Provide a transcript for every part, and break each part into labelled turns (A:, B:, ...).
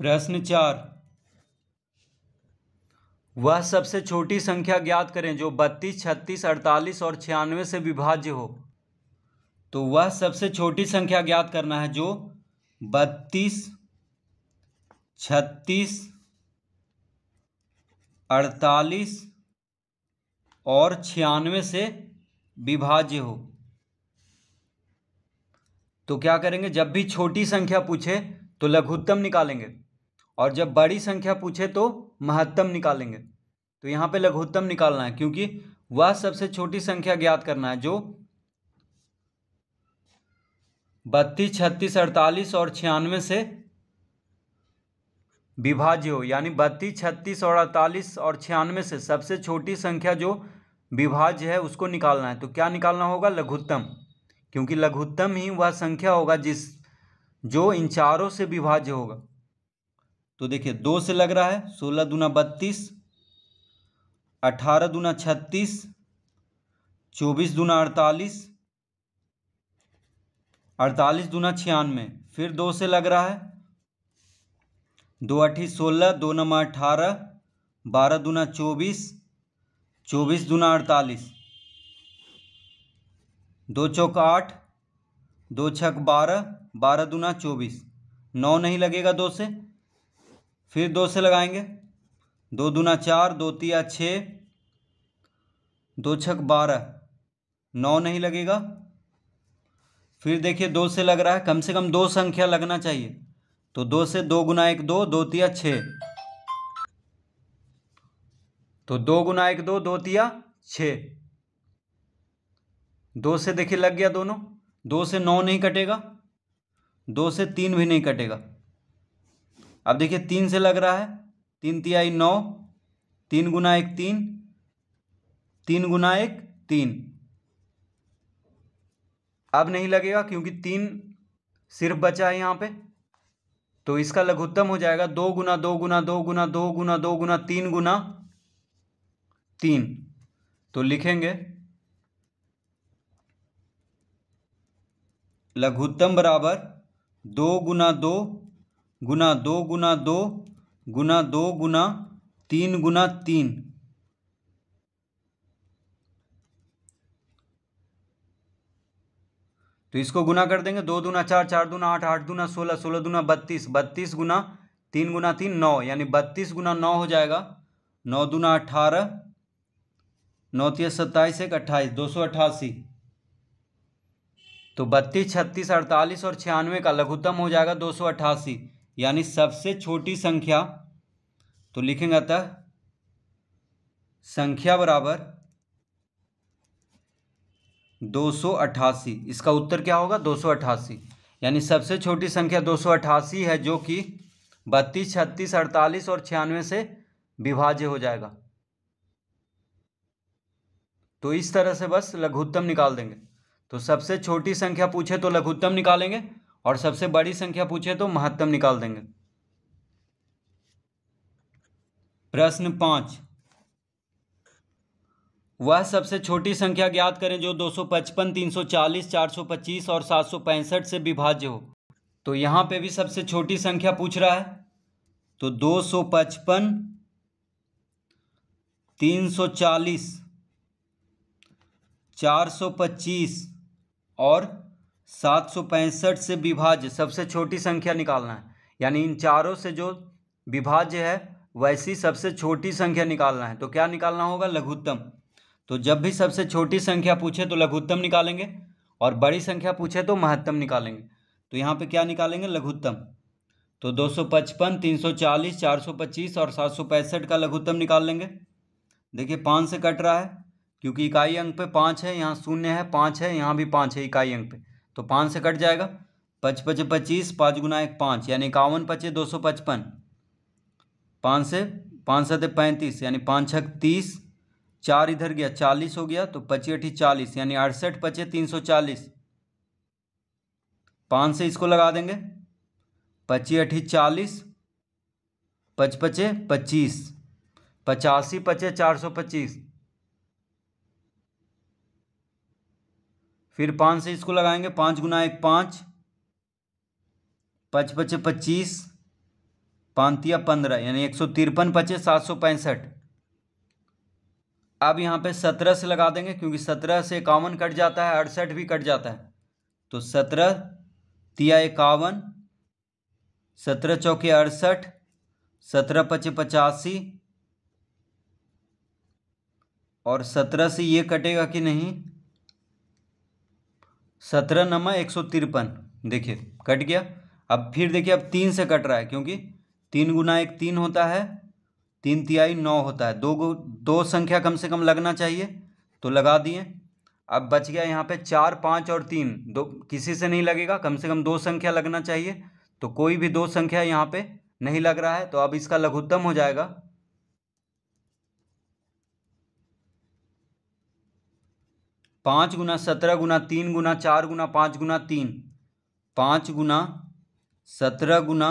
A: प्रश्न चार वह सबसे छोटी संख्या ज्ञात करें जो बत्तीस छत्तीस अड़तालीस और छियानवे से विभाज्य हो तो वह सबसे छोटी संख्या ज्ञात करना है जो बत्तीस छत्तीस अड़तालीस और छियानवे से विभाज्य हो तो क्या करेंगे जब भी छोटी संख्या पूछे तो लघुत्तम निकालेंगे और जब बड़ी संख्या पूछे तो महत्तम निकालेंगे तो यहाँ पे लघुत्तम निकालना है क्योंकि वह सबसे छोटी संख्या ज्ञात करना है जो बत्तीस छत्तीस अड़तालीस और छियानवे से विभाज्य हो यानी बत्तीस छत्तीस और अड़तालीस और छियानवे से सबसे छोटी संख्या जो विभाज्य है उसको निकालना है तो क्या निकालना होगा लघुत्तम क्योंकि लघुत्तम ही वह संख्या होगा जिस जो इन चारों से विभाज्य होगा तो देखिए दो से लग रहा है सोलह दूना बत्तीस अठारह दूना छत्तीस चौबीस दूना अड़तालीस अड़तालीस दूना छियानवे फिर दो से लग रहा है दो अठी सोलह दो नमा अठारह बारह दूना चौबीस चौबीस दूना अड़तालीस दो चौक आठ दो छक बारह बारह दूना चौबीस नौ नहीं लगेगा दो से फिर दो से लगाएंगे दो दूना चार दो तिया छः दो छक बारह नौ नहीं लगेगा फिर देखिए दो से लग रहा है कम से कम दो संख्या लगना चाहिए तो दो से दो गुना एक दो दो तिया छः तो दो गुना एक दो दो तिया छः दो से देखिए लग गया दोनों दो से नौ नहीं कटेगा दो से तीन भी नहीं कटेगा अब देखिए तीन से लग रहा है तीन तिहाई नौ तीन गुना एक तीन तीन गुना एक तीन अब नहीं लगेगा क्योंकि तीन सिर्फ बचा है यहाँ पे तो इसका लघुत्तम हो जाएगा दो गुना दो गुना दो गुना दो गुना दो गुना तीन गुना तीन तो लिखेंगे लघुत्तम बराबर दो गुना दो गुना दो गुना दो गुना दो गुना तीन गुना तीन तो इसको गुना कर देंगे दो दुना चार चार दुना आठ आठ दुना सोलह सोलह दुना बत्तीस बत्तीस गुना तीन गुना तीन नौ यानी बत्तीस गुना नौ हो जाएगा नौ दुना अठारह नौ तीस सत्ताईस एक अट्ठाईस दो सौ अट्ठासी तो बत्तीस छत्तीस अड़तालीस और छियानवे का लघुत्तम हो जाएगा दो सौ अट्ठासी यानी सबसे छोटी संख्या तो लिखेंगे अतः संख्या बराबर दो सौ अट्ठासी इसका उत्तर क्या होगा दो सौ अट्ठासी यानी सबसे छोटी संख्या दो सौ अट्ठासी है जो कि बत्तीस छत्तीस अड़तालीस और छियानवे से विभाज्य हो जाएगा तो इस तरह से बस लघुत्तम निकाल देंगे तो सबसे छोटी संख्या पूछे तो लघुत्तम निकालेंगे और सबसे बड़ी संख्या पूछे तो महत्तम निकाल देंगे प्रश्न पांच वह सबसे छोटी संख्या ज्ञात करें जो 255, 340, 425 और सात से विभाज्य हो तो यहां पे भी सबसे छोटी संख्या पूछ रहा है तो 255, 340, 425 और सात सौ पैंसठ से विभाज्य सबसे छोटी संख्या निकालना है यानी इन चारों से जो विभाज्य है वैसी सबसे छोटी संख्या निकालना है तो क्या निकालना होगा लघुत्तम तो जब भी सबसे छोटी संख्या पूछे तो लघुत्तम निकालेंगे और बड़ी संख्या पूछे तो महत्तम निकालेंगे तो यहाँ पे क्या निकालेंगे लघुत्तम तो 255, 340, 425 और सात का लघुत्तम निकाल लेंगे देखिए पाँच से कट रहा है क्योंकि इकाई अंक पे पाँच है यहाँ शून्य है पाँच है यहाँ भी पाँच है इकाई अंक पे तो पाँच से कट जाएगा पच पच पच्चीस पाँच गुना एक पाँच यानी इक्यावन पचे दो सौ पचपन पाँच से पाँच सत पैंतीस यानी पाँच छक तीस चार इधर गया चालीस हो गया तो पची अठी चालीस यानी अड़सठ पचे तीन सौ चालीस पाँच से इसको लगा देंगे पची अठी चालीस पच पचे पच्चीस पचासी पचे चार सौ पच्चीस फिर पाँच से इसको लगाएंगे पाँच गुना एक पाँच पच पचे पच्चीस पांतिया पंद्रह यानी एक सौ तिरपन पचे सात सौ पैंसठ अब यहाँ पे सत्रह से लगा देंगे क्योंकि सत्रह से इक्यावन कट जाता है अड़सठ भी कट जाता है तो सत्रह तिया इक्यावन सत्रह चौके अड़सठ सत्रह पचे पचासी और सत्रह से ये कटेगा कि नहीं सत्रह नमा एक सौ तिरपन देखिए कट गया अब फिर देखिए अब तीन से कट रहा है क्योंकि तीन गुना एक तीन होता है तीन तिहाई नौ होता है दो दो संख्या कम से कम लगना चाहिए तो लगा दिए अब बच गया यहाँ पे चार पाँच और तीन दो किसी से नहीं लगेगा कम से कम दो संख्या लगना चाहिए तो कोई भी दो संख्या यहाँ पे नहीं लग रहा है तो अब इसका लघुत्तम हो जाएगा पाँच गुना सत्रह गुना तीन गुना चार गुना पाँच गुना तीन पाँच गुना सत्रह गुना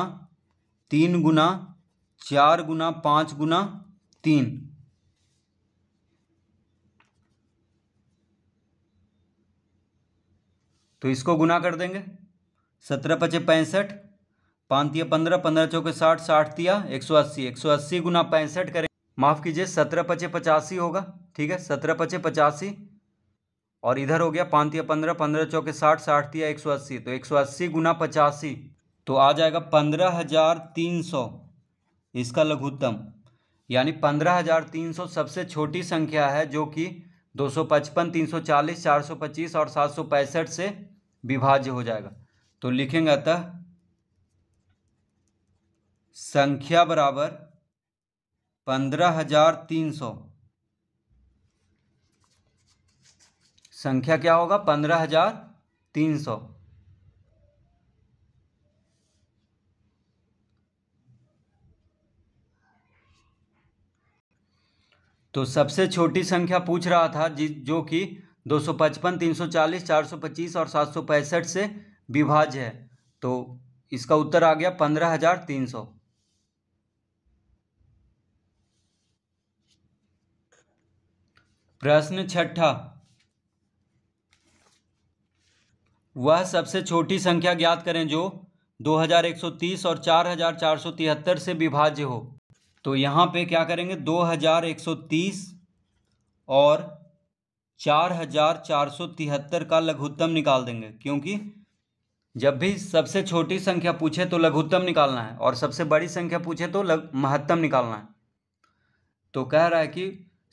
A: तीन गुना चार गुना पाँच गुना तीन तो इसको गुना कर देंगे सत्रह पचे पैंसठ पाँच तिया पंद्रह पंद्रह चौके साठ साठ तिया एक सौ अस्सी एक सौ अस्सी गुना पैंसठ करें माफ़ कीजिए सत्रह पचे पचासी होगा ठीक है सत्रह पचे पचासी और इधर हो गया या पंद्रह पंद्रह चौके साठ साठ या एक सौ अस्सी तो एक सौ अस्सी गुना पचासी तो आ जाएगा पंद्रह हजार तीन सौ इसका लघुत्तम यानी पंद्रह हजार तीन सौ सबसे छोटी संख्या है जो कि दो सौ पचपन तीन सौ चालीस चार सौ पच्चीस और सात सौ पैंसठ से विभाज्य हो जाएगा तो लिखेंगे अतः संख्या बराबर पंद्रह हजार तीन सौ संख्या क्या होगा पंद्रह हजार तीन सौ तो सबसे छोटी संख्या पूछ रहा था जिस जो कि 255, 340, 425 और सात से विभाज है तो इसका उत्तर आ गया पंद्रह हजार तीन सौ प्रश्न छठा वह सबसे छोटी संख्या ज्ञात करें जो 2130 और 4473 से विभाज्य हो तो यहाँ पे क्या करेंगे 2130 और 4473 का लघुत्तम निकाल देंगे क्योंकि जब भी सबसे छोटी संख्या पूछे तो लघुत्तम निकालना है और सबसे बड़ी संख्या पूछे तो महत्तम निकालना है तो कह रहा है कि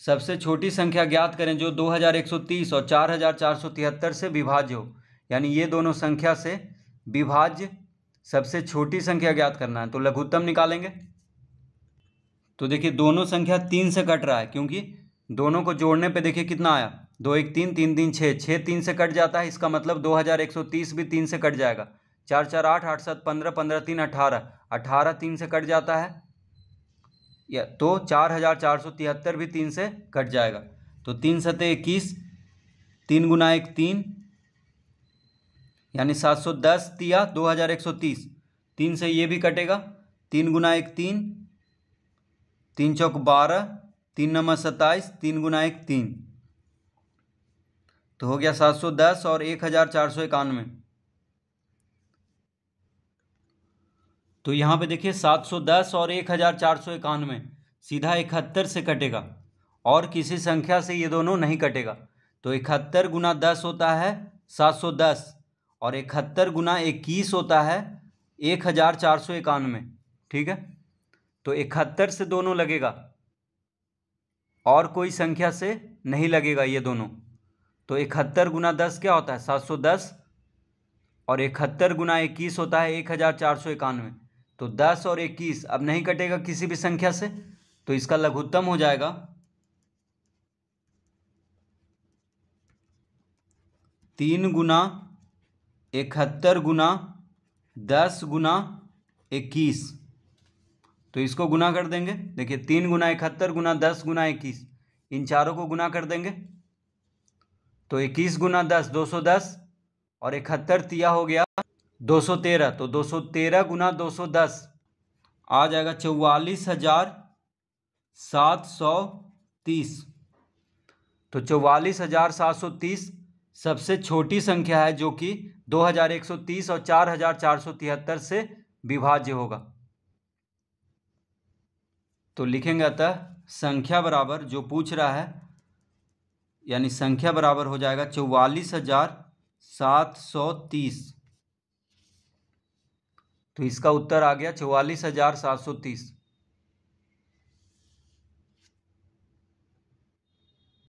A: सबसे छोटी संख्या ज्ञात करें जो 2130 और 4473 से विभाज्य हो यानी ये दोनों संख्या से विभाज्य सबसे छोटी संख्या ज्ञात करना है तो लघुत्तम निकालेंगे तो देखिए दोनों संख्या तीन से कट रहा है क्योंकि दोनों को जोड़ने पे देखिए कितना आया दो एक तीन तीन तीन छः छः तीन से कट जाता है इसका मतलब दो हज़ार एक सौ तीस भी तीन से कट जाएगा चार चार आठ आठ सात पंद्रह पंद्रह तीन अठारह अठारह तीन से कट जाता है या तो चार हज़ार चार सौ तिहत्तर भी तीन से कट जाएगा तो तीन सतह इक्कीस तीन गुना एक तीन यानी सात सौ दस तिया दो हज़ार एक सौ तीस तीन से ये भी कटेगा तीन गुना एक तीन तीन चौक बारह तीन नंबर सत्ताईस तीन गुना एक तीन तो हो गया सात सौ दस और एक हज़ार चार सौ इक्यानवे तो यहाँ पे देखिए सात सौ दस और एक हज़ार चार सौ इक्यानवे सीधा इकहत्तर से कटेगा और किसी संख्या से ये दोनों नहीं कटेगा तो इकहत्तर गुना दस होता है सात सौ दस और इकहत्तर गुना इक्कीस होता है एक हज़ार चार सौ इक्यानवे ठीक है तो इकहत्तर से दोनों लगेगा और कोई संख्या से नहीं लगेगा ये दोनों तो इकहत्तर गुना दस क्या होता है सात सौ दस और इकहत्तर गुना इक्कीस होता है एक हज़ार चार सौ इक्यानवे तो दस और इक्कीस अब नहीं कटेगा किसी भी संख्या से तो इसका लघुत्तम हो जाएगा तीन गुना इकहत्तर गुना दस गुना इक्कीस तो इसको गुना कर देंगे देखिए तीन गुना इकहत्तर गुना दस गुना इक्कीस इन चारों को गुना कर देंगे तो इक्कीस गुना दस दो सौ दस और इकहत्तर तिया हो गया दो सौ तेरह तो दो सौ तेरह गुना दो सौ दस आ जाएगा चौवालीस हजार सात सौ तीस तो चौवालीस हजार सात सौ तीस सबसे छोटी संख्या है जो कि 2130 और 4473 से विभाज्य होगा तो लिखेंगे अतः संख्या बराबर जो पूछ रहा है यानी संख्या बराबर हो जाएगा चौवालीस हजार सात सौ तीस तो इसका उत्तर आ गया चौवालीस हजार सात सौ तीस